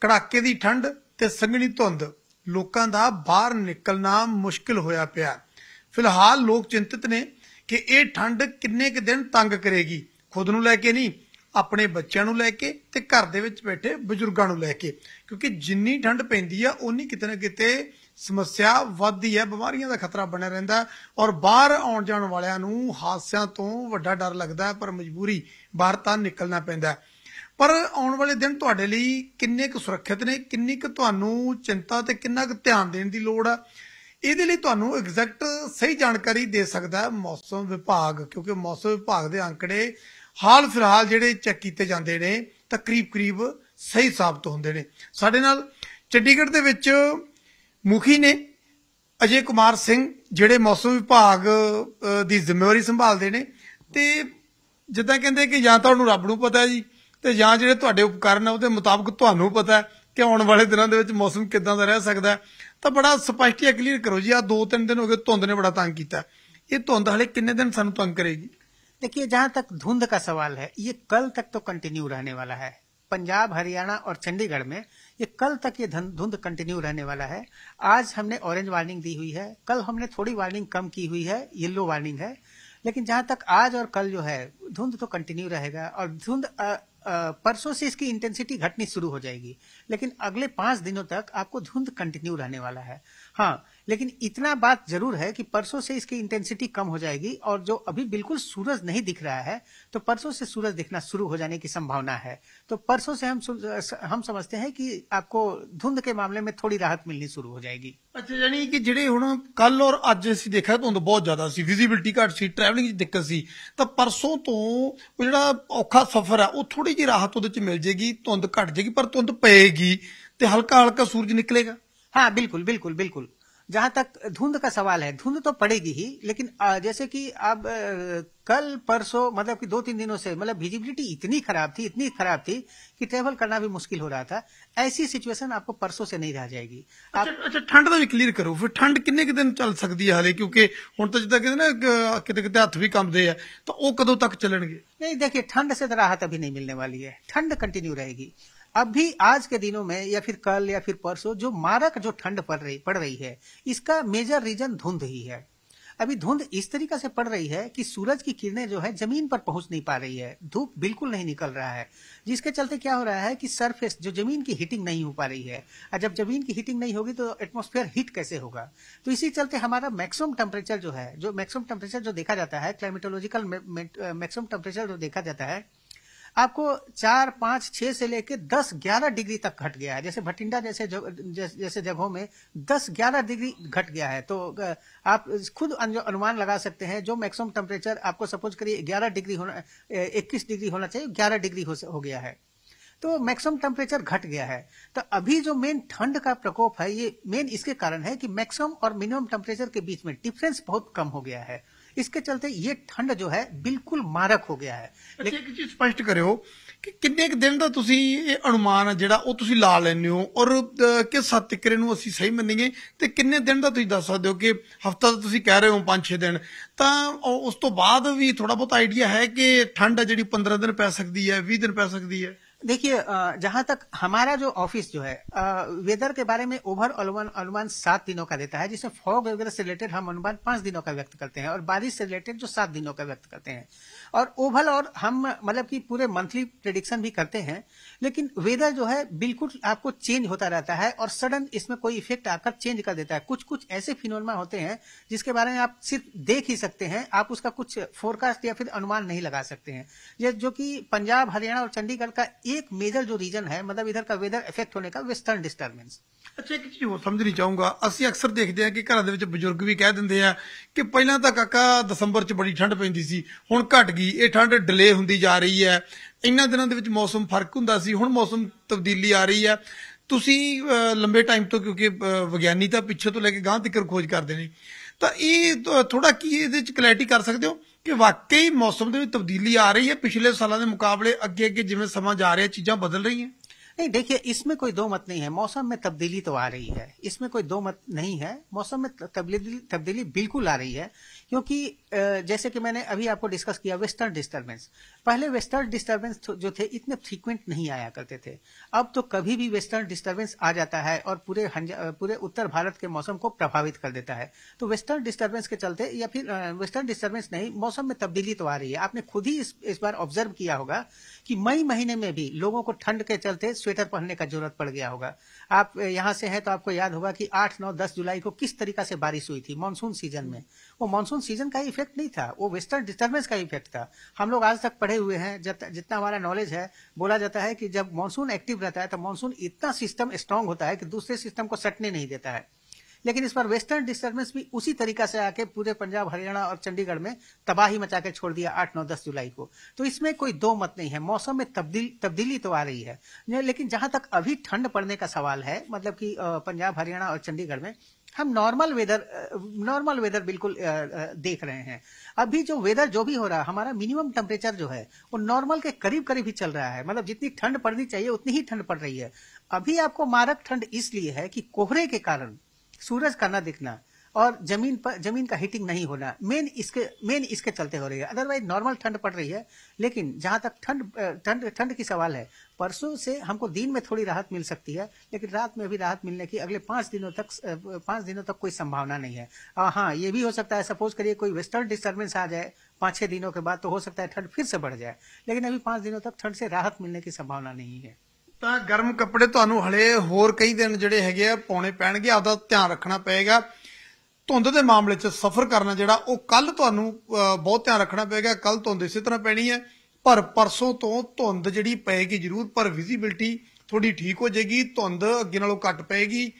ਕੜਾਕੇ ਦੀ ਠੰਡ ਤੇ ਸੰਘਣੀ ਧੁੰਦ ਲੋਕਾਂ ਦਾ ਬਾਹਰ ਨਿਕਲਣਾ ਮੁਸ਼ਕਿਲ ਹੋਇਆ ਪਿਆ ਫਿਲਹਾਲ ਲੋਕ ਚਿੰਤਤ ਨੇ ਕਿ ਇਹ ਠੰਡ ਕਿੰਨੇ ਕੁ ਦਿਨ ਤੰਗ ਕਰੇਗੀ ਖੁਦ ਨੂੰ ਲੈ ਕੇ ਨਹੀਂ ਆਪਣੇ ਬੱਚਿਆਂ ਨੂੰ ਲੈ ਕੇ ਤੇ ਘਰ ਦੇ ਵਿੱਚ ਬੈਠੇ ਬਜ਼ੁਰਗਾਂ ਨੂੰ ਲੈ ਕੇ ਕਿਉਂਕਿ ਜਿੰਨੀ ਠੰਡ ਪੈਂਦੀ ਆ ਉਨੀ ਕਿਤੇ ਨਾ ਕਿਤੇ ਸਮੱਸਿਆ ਵੱਧਦੀ ਹੈ ਬਿਮਾਰੀਆਂ ਦਾ ਖਤਰਾ ਬਣਿਆ ਰਹਿੰਦਾ ਔਰ ਬਾਹਰ ਆਉਣ ਜਾਣ ਵਾਲਿਆਂ ਨੂੰ ਹਾਦਸਿਆਂ ਤੋਂ ਵੱਡਾ ਡਰ ਲੱਗਦਾ ਪਰ ਮਜਬੂਰੀ ਬਾਹਰ ਤਾਂ ਨਿਕਲਣਾ ਪੈਂਦਾ ਪਰ ਆਉਣ ਵਾਲੇ ਦਿਨ ਤੁਹਾਡੇ ਲਈ ਕਿੰਨੇ ਕੁ ਸੁਰੱਖਿਅਤ ਨੇ ਕਿੰਨੀ ਕੁ ਤੁਹਾਨੂੰ ਚਿੰਤਾ ਤੇ ਕਿੰਨਾ ਕੁ ਧਿਆਨ ਦੇਣ ਦੀ ਲੋੜ ਆ ਇਹਦੇ ਲਈ ਤੁਹਾਨੂੰ ਐਗਜ਼ੈਕਟ ਸਹੀ ਜਾਣਕਾਰੀ ਦੇ ਸਕਦਾ ਹੈ ਮੌਸਮ ਵਿਭਾਗ ਕਿਉਂਕਿ ਮੌਸਮ ਵਿਭਾਗ ਦੇ ਅੰਕੜੇ ਹਾਲ ਫਿਲਹਾਲ ਜਿਹੜੇ ਚੈੱਕ ਕੀਤੇ ਜਾਂਦੇ ਨੇ ਤਕਰੀਬ ਕਰੀਬ-ਕਰੀਬ ਸਹੀ ਸਾਬਤ ਹੁੰਦੇ ਨੇ ਸਾਡੇ ਨਾਲ ਚੰਡੀਗੜ੍ਹ ਦੇ ਵਿੱਚ ਮੁਖੀ ਨੇ ਅਜੇ ਕੁਮਾਰ ਸਿੰਘ ਜਿਹੜੇ ਮੌਸਮ ਵਿਭਾਗ ਦੀ ਜ਼ਿੰਮੇਵਾਰੀ ਸੰਭਾਲਦੇ ਨੇ ਤੇ ਜਿੱਦਾਂ ਕਹਿੰਦੇ ਕਿ ਜਾਂ ਤਾਂ ਉਹਨੂੰ ਰੱਬ ਨੂੰ ਪਤਾ ਜੀ ਤੇ ਜਾਂ ਜਿਹੜੇ ਤੁਹਾਡੇ ਉਪਕਰਨ ਆ ਉਹਦੇ ਮੁਤਾਬਕ ਤੁਹਾਨੂੰ ਪਤਾ ਕਿ ਆਉਣ ਵਾਲੇ ਦਿਨਾਂ ਦੇ ਵਿੱਚ ਮੌਸਮ ਕਿਦਾਂ ਦਾ ਰਹਿ ਸਕਦਾ ਤਾਂ ਬੜਾ ਸਪਸ਼ਟ ਹੀ ਕਲੀਅਰ ਕਰੋ ਜੀ ਆ ਦੋ ਤਿੰਨ ਦਿਨ ਹੋ ਗਏ ਧੁੰਦ ਨੇ ਬੜਾ ਤੰਗ ਕੀਤਾ ये धुंध हले कितने दिन सन तंग करेगी देखिए जहां तक धुंध का सवाल है ये कल तक तो कंटिन्यू रहने वाला है पंजाब हरियाणा और चंडीगढ़ में ये कल तक ये धुंध कंटिन्यू रहने वाला है आज हमने ऑरेंज वार्निंग दी हुई है कल हमने थोड़ी वार्निंग कम की हुई है येलो वार्निंग है लेकिन जहां तक आज और कल जो है धुंध तो कंटिन्यू रहेगा और धुंध परसों से इसकी इंटेंसिटी घटनी शुरू हो जाएगी लेकिन अगले पांच दिनों तक आपको धुंध कंटिन्यू रहने वाला है हाँ लेकिन इतना बात जरूर है कि परसों से इसकी इंटेंसिटी कम हो जाएगी और जो अभी बिल्कुल सूरज नहीं दिख रहा है तो परसों से सूरज दिखना शुरू हो जाने की संभावना है तो परसों से हम हम समझते हैं कि आपको धुंध के मामले में थोड़ी राहत मिलनी शुरू हो जाएगी अच्छा यानी कि ਜਿਹੜੇ हम कल और अज ਅਸੀਂ देखा धुंध तो बहुत ज्यादा विजिबिलिटी घट सी ਸੀ दिक्कत सी तो परसों तो जरा औखा सफर है ਔਖਾ ਸਫ਼ਰ ਆ ਉਹ ਥੋੜੀ ਜਿਹੀ ਰਾਹਤ ਉਹਦੇ 'ਚ ਮਿਲ ਜੇਗੀ ਧੁੰਦ हल्का हल्का सूरज निकलेगा हाँ बिल्कुल बिल्कुल बिल्कुल जहां तक धुंध का सवाल है धुंध तो पड़ेगी ही लेकिन जैसे कि अब कल परसों मतलब कि दो तीन दिनों से मतलब विजिबिलिटी इतनी खराब थी इतनी खराब थी कि ट्रेवल करना भी मुश्किल हो रहा था ऐसी सिचुएशन आपको परसों से नहीं रह जाएगी अच्छा, अच्छा ठंड अच्छा, भी क्लियर करो फिर ठंड किन्ने के दिन चल सकती है हाले क्योंकि ਹੁਣ ਤਾਂ ਜਿੱਦਾਂ ਕਹਿੰਦੇ ਨਾ ਕਿਤੇ हाथ भी कम दे ਆ ਤਾਂ ਉਹ ਕਦੋਂ ਤੱਕ ਚੱਲਣਗੇ ਨਹੀਂ ठंड से तो राहत अभी नहीं मिलने वाली है ठंड कंटिन्यू रहेगी अब भी आज के दिनों में या फिर कल या फिर परसों जो मारक जो ठंड पड़ रही पड़ रही है इसका मेजर रीजन धुंध ही है अभी धुंध इस तरीके से पड़ रही है कि सूरज की किरणें जो है जमीन पर पहुंच नहीं पा रही है धूप बिल्कुल नहीं निकल रहा है जिसके चलते क्या हो रहा है कि सरफेस जो जमीन की हीटिंग नहीं हो पा रही है और जब जमीन की हीटिंग नहीं होगी तो एटमोस्फेयर हीट कैसे होगा तो इसी चलते हमारा मैक्सिमम टेम्परेचर जो है जो मैक्सिमम टेम्परेचर जो देखा जाता है क्लाइमेटोलॉजिकल मैक्सिमम टेम्परेचर जो देखा जाता है आपको चार पांच छह से लेकर दस ग्यारह डिग्री तक घट गया है जैसे भटिंडा जैसे जैसे जगहों में दस ग्यारह डिग्री घट गया है तो आप खुद अनुमान लगा सकते हैं जो मैक्सिमम टेम्परेचर आपको सपोज करिए ग्यारह डिग्री होना इक्कीस डिग्री होना चाहिए ग्यारह डिग्री हो, हो गया है तो मैक्सिमम टेम्परेचर घट गया है तो अभी जो मेन ठंड का प्रकोप है ये मेन इसके कारण है कि मैक्सिमम और मिनिमम टेम्परेचर के बीच में डिफरेंस बहुत कम हो गया है इसके चलते ये ਠੰਡ ਜੋ ਹੈ ਬਿਲਕੁਲ ਮਾਰਕ ਹੋ ਗਿਆ ਹੈ ਲੇਕਿਨ ਇੱਕ ਚੀਜ਼ ਸਪਸ਼ਟ ਕਰਿਓ ਕਿ ਕਿੰਨੇ ਦਿਨ ਦਾ ਤੁਸੀਂ ਇਹ ਅਨੁਮਾਨ ਜਿਹੜਾ ਉਹ ਤੁਸੀਂ ਲਾ ਲੈਨੇ ਹੋ ਔਰ ਕਿ ਸੱਤ ਤੱਕ ਨੂੰ ਅਸੀਂ ਸਹੀ ਮੰਨੀਏ ਤੇ ਕਿੰਨੇ ਦਿਨ ਦਾ ਤੁਸੀਂ ਦੱਸ ਸਕਦੇ ਹੋ ਕਿ ਹਫਤਾ ਤਾਂ ਤੁਸੀਂ ਕਹਿ ਰਹੇ ਹੋ 5-6 ਦਿਨ ਤਾਂ ਉਸ ਤੋਂ ਬਾਅਦ ਵੀ ਥੋੜਾ ਬਹੁਤ ਆਈਡੀਆ ਹੈ ਕਿ ਠੰਡ ਜਿਹੜੀ 15 ਦਿਨ ਪੈ ਸਕਦੀ ਹੈ 20 ਦਿਨ ਪੈ ਸਕਦੀ ਹੈ देखिए जहां तक हमारा जो ऑफिस जो है वेदर के बारे में ओवरऑल अनुमान सात दिनों का देता है जिसमें फॉग वगैरह से रिलेटेड हम अनुमान पांच दिनों का व्यक्त करते हैं और बारिश से रिलेटेड जो सात दिनों का व्यक्त करते हैं और ओवल और हम मतलब कि पूरे मंथली प्रिडिक्शन भी करते हैं लेकिन वेदर जो है बिल्कुल आपको चेंज होता रहता है और सडन इसमें कोई इफेक्ट आकर चेंज कर देता है कुछ कुछ ऐसे फिनोनमा होते हैं जिसके बारे में आप सिर्फ देख ही सकते हैं आप उसका कुछ फोरकास्ट या फिर अनुमान नहीं लगा सकते हैं जो कि पंजाब हरियाणा और चंडीगढ़ का एक एक मेजर जो रीजन है मतलब इधर का वेदर इफेक्ट होने का वेस्टर्न डिस्टर्बेंस ਅੱਛਾ ਕਿ ਚੀਜ਼ ਹੋਰ ਸਮਝ ਨਹੀਂ ਚਾਹੂੰਗਾ ਅਸੀਂ ਅਕਸਰ ਦੇਖਦੇ ਹਾਂ ਕਿ ਘਰਾਂ ਦੇ ਵਿੱਚ ਬਜ਼ੁਰਗ ਵੀ ਕਹਿ ਦਿੰਦੇ ਆ ਕਿ ਪਹਿਲਾਂ ਤਾਂ ਕਾਕਾ ਦਸੰਬਰ 'ਚ ਬੜੀ ਠੰਡ ਪੈਂਦੀ ਸੀ ਹੁਣ ਘਟ ਗਈ ਇਹ ਠੰਡ ਡਿਲੇ ਹੁੰਦੀ ਜਾ ਰਹੀ ਹੈ ਇੰਨਾ ਦਿਨਾਂ ਦੇ ਵਿੱਚ ਮੌਸਮ ਫਰਕ ਹੁੰਦਾ ਸੀ ਹੁਣ ਮੌਸਮ ਤਬਦੀਲੀ ਆ ਰਹੀ ਹੈ ਤੁਸੀਂ ਲੰਬੇ ਟਾਈਮ ਤੋਂ ਕਿਉਂਕਿ ਵਿਗਿਆਨੀ ਤਾਂ ਪਿੱਛੇ ਤੋਂ ਲੈ ਕੇ ਗਾਂ ਤੱਕ ਖੋਜ ਕਰਦੇ ਨੇ ਤਾਂ ਇਹ ਥੋੜਾ ਕੀ ਇਹਦੇ 'ਚ ਕਲੈਰਟੀ ਕਰ ਸਕਦੇ ਹੋ ਕਿ ਵਾਕਈ ਮੌਸਮ तब्दीली आ रही है पिछले साल के मुकाबले अगे अगे जिम्मे समा जा रहा है चीजा बदल रही है नहीं देखिए इसमें कोई दो मत नहीं है मौसम में तब्दीली तो आ रही है इसमें कोई दो मत नहीं है मौसम में तब्दीली तब्दीली बिल्कुल आ रही है क्योंकि जैसे कि मैंने अभी आपको डिस्कस किया वेस्टर्न डिस्टर्बेंस पहले वेस्टर्न डिस्टर्बेंस जो थे इतने फ्रीक्वेंट नहीं आया करते थे अब तो कभी भी वेस्टर्न डिस्टर्बेंस आ जाता है और पूरे पूरे उत्तर भारत के मौसम को प्रभावित कर देता है तो वेस्टर्न डिस्टर्बेंस के चलते या फिर वेस्टर्न डिस्टर्बेंस नहीं मौसम में तब्दीली तो आ रही है आपने खुद ही इस, इस बार ऑब्जर्व किया होगा कि मई महीने में भी लोगों को ठंड के चलते स्वेटर पहनने का जरूरत पड़ गया होगा आप यहां से हैं तो आपको याद होगा कि आठ नौ दस जुलाई को किस तरीका से बारिश हुई थी मानसून सीजन में वो मानसून मानसून सीजन का इफेक्ट नहीं था वो वेस्टर्न डिस्टर्बेंस का इफेक्ट था हम लोग आज तक पढ़े हुए हैं जितना हमारा नॉलेज है बोला जाता है कि जब मानसून एक्टिव रहता है तो मानसून इतना सिस्टम स्ट्रांग होता है कि दूसरे सिस्टम को सटने नहीं देता है लेकिन इस पर वेस्टर्न डिस्टर्बेंस भी उसी तरीका से आके पूरे पंजाब हरियाणा और चंडीगढ़ में तबाही मचा के छोड़ दिया आठ नौ दस जुलाई को तो इसमें कोई दो मत नहीं है मौसम में तब्दील तब्दीली तो आ रही है लेकिन जहां तक अभी ठंड पड़ने का सवाल है मतलब कि पंजाब हरियाणा और चंडीगढ़ में हम नॉर्मल वेदर नॉर्मल वेदर बिल्कुल uh, uh, देख रहे हैं अभी जो वेदर जो भी हो रहा है हमारा मिनिमम टेम्परेचर जो है वो नॉर्मल के करीब करीब ही चल रहा है मतलब जितनी ठंड पड़नी चाहिए उतनी ही ठंड पड़ रही है अभी आपको मारक ठंड इसलिए है कि कोहरे के कारण सूरज का ना दिखना और जमीन पर जमीन का हीटिंग नहीं होना मेन इसके मेन इसके चलते हो रही है अदरवाइज नॉर्मल ठंड पड़ रही है लेकिन जहां तक ठंड ठंड ठंड की सवाल है परसों से हमको दिन में थोड़ी राहत मिल सकती है लेकिन रात में भी राहत मिलने की अगले पांच दिनों तक पांच दिनों तक कोई संभावना नहीं है हाँ ये भी हो सकता है सपोज करिए कोई वेस्टर्न डिस्टर्बेंस आ जाए पांच छह दिनों के बाद तो हो सकता है ठंड फिर से बढ़ जाए लेकिन अभी पांच दिनों तक ठंड से राहत मिलने की संभावना नहीं है गर्म कपड़े ਕੱਪੜੇ ਤੁਹਾਨੂੰ ਹਲੇ ਹੋਰ ਕਈ ਦਿਨ ਜਿਹੜੇ ਹੈਗੇ पौने ਪਾਉਣੇ ਪੈਣਗੇ ਆਪਦਾ ਧਿਆਨ ਰੱਖਣਾ ਧੁੰਦ ਦੇ ਮਾਮਲੇ 'ਚ ਸਫ਼ਰ ਕਰਨਾ ਜਿਹੜਾ ਉਹ ਕੱਲ ਤੁਹਾਨੂੰ ਬਹੁਤ ਧਿਆਨ ਰੱਖਣਾ ਪਏਗਾ ਕੱਲ ਧੁੰਦ ਇਸੇ ਤਰ੍ਹਾਂ ਪੈਣੀ ਹੈ ਪਰ ਪਰਸੋਂ ਤੋਂ ਧੁੰਦ ਜਿਹੜੀ ਪਏਗੀ ਜ਼ਰੂਰ ਪਰ ਵਿਜ਼ਿਬਿਲਟੀ ਥੋੜੀ ਠੀਕ ਹੋ ਜਾਏਗੀ ਧੁੰਦ ਅੱਗੇ ਨਾਲੋਂ ਘੱਟ ਪਏਗੀ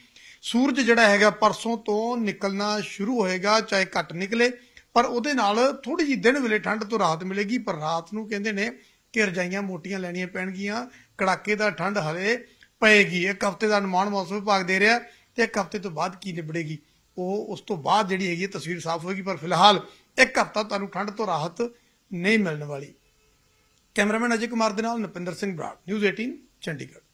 ਸੂਰਜ ਜਿਹੜਾ ਹੈਗਾ ਪਰਸੋਂ ਤੋਂ ਨਿਕਲਣਾ ਸ਼ੁਰੂ ਹੋਏਗਾ ਚਾਹੇ ਘੱਟ ਨਿਕਲੇ ਪਰ ਉਹਦੇ ਨਾਲ ਥੋੜੀ ਜੀ ਦਿਨ ਵੇਲੇ ਠੰਡ ਤੋਂ ਰਾਤ ਮਿਲੇਗੀ ਪਰ ਰਾਤ ਨੂੰ ਕਹਿੰਦੇ ਨੇ ਕਿ ਰਜਾਈਆਂ ਮੋਟੀਆਂ ਲੈਣੀਆਂ ਪੈਣਗੀਆਂ ਕੜਾਕੇ ਦਾ ਠੰਡ ਹਲੇ ਪਏਗੀ ਇੱਕ ਹਫ਼ਤੇ ਦਾ ਅਨੁਮਾਨ ਮੌਸਮ ਵਿਭਾਗ ਦੇ ਰਿਹਾ ਤੇ ਇੱਕ ਹਫ਼ਤੇ ਤੋਂ ਬਾਅਦ ਕੀ ਨਿਬੜੇਗੀ ਉਹ ਉਸ ਤੋਂ ਬਾਅਦ ਜਿਹੜੀ ਹੈਗੀ ਤਸਵੀਰ ਸਾਫ਼ ਹੋਏਗੀ ਪਰ ਫਿਲਹਾਲ ਇੱਕ ਹਫ਼ਤਾ ਤੁਹਾਨੂੰ ਠੰਡ ਤੋਂ ਰਾਹਤ ਨਹੀਂ ਮਿਲਣ ਵਾਲੀ ਕੈਮਰਾਮੈਨ ਅਜੇ ਕੁਮਾਰ ਦੇ ਨਾਲ ਨਪਿੰਦਰ ਸਿੰਘ ਬਰਾੜ ਨਿਊਜ਼ 18 ਚੰਡੀਗੜ੍ਹ